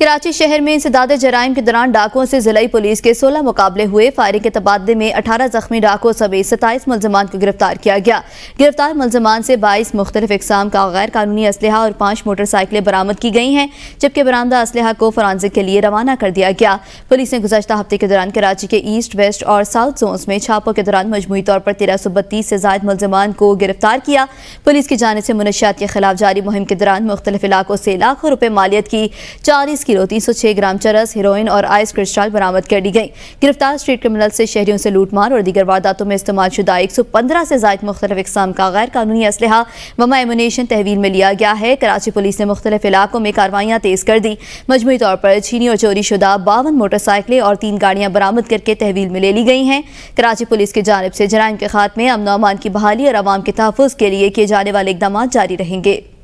कराची शहर में इंसदाद जराइम के दौरान डाकुओं से जिलाई पुलिस के 16 मुकाबले हुए फायरिंग के तबादले में 18 जख्मी डाकुओं समेत सताईस मुलजमान को गिरफ्तार किया गया गिरफ्तार मुलजमान से 22 मुख्तलिफ इकसाम का गैर कानूनी असलहा और पाँच मोटरसाइकिलें बरामद की गई हैं जबकि बरामदा असलहा को फरानजिक के लिए रवाना कर दिया गया पुलिस ने गुजशत हफ्ते के दौरान कराची के ईस्ट वेस्ट और साउथ जोन में छापों के दौरान मजमू तौर पर तेरह सौ बत्तीस से जायद मुलजमान को गिरफ्तार किया पुलिस की जानब से मनशियात के खिलाफ जारी मुहिम के दौरान मुख्तलिफ इलाकों से लाखों रुपये मालियत की चालीस किलो तीन सौ ग्राम चरस हीरोइन और आइस क्रिस्टल बरामद कर दी गई गिरफ्तार स्ट्रीट क्रिमिनल से शहरियों से लूटमार और दीगर वारदातों में इस्तेमाल शुदा एक सौ पंद्रह से जायद मुख्तलिफ इकसाम का गैर कानूनी असलहा वमा एमुनेशन तहवील में लिया गया है कराची पुलिस ने मुख्तलिफ इलाकों में कार्रवाइयाँ तेज कर दी मजमू तौर पर छीनी और चोरी शुदा बावन मोटरसाइकिलें और तीन गाड़ियाँ बरामद करके तहवील में ले ली गई हैं कराची पुलिस की जानब से जराइम के खात्मे अमन अमान की बहाली और आवाम के तहफ़ के लिए किए जाने वाले इकदाम जारी रहेंगे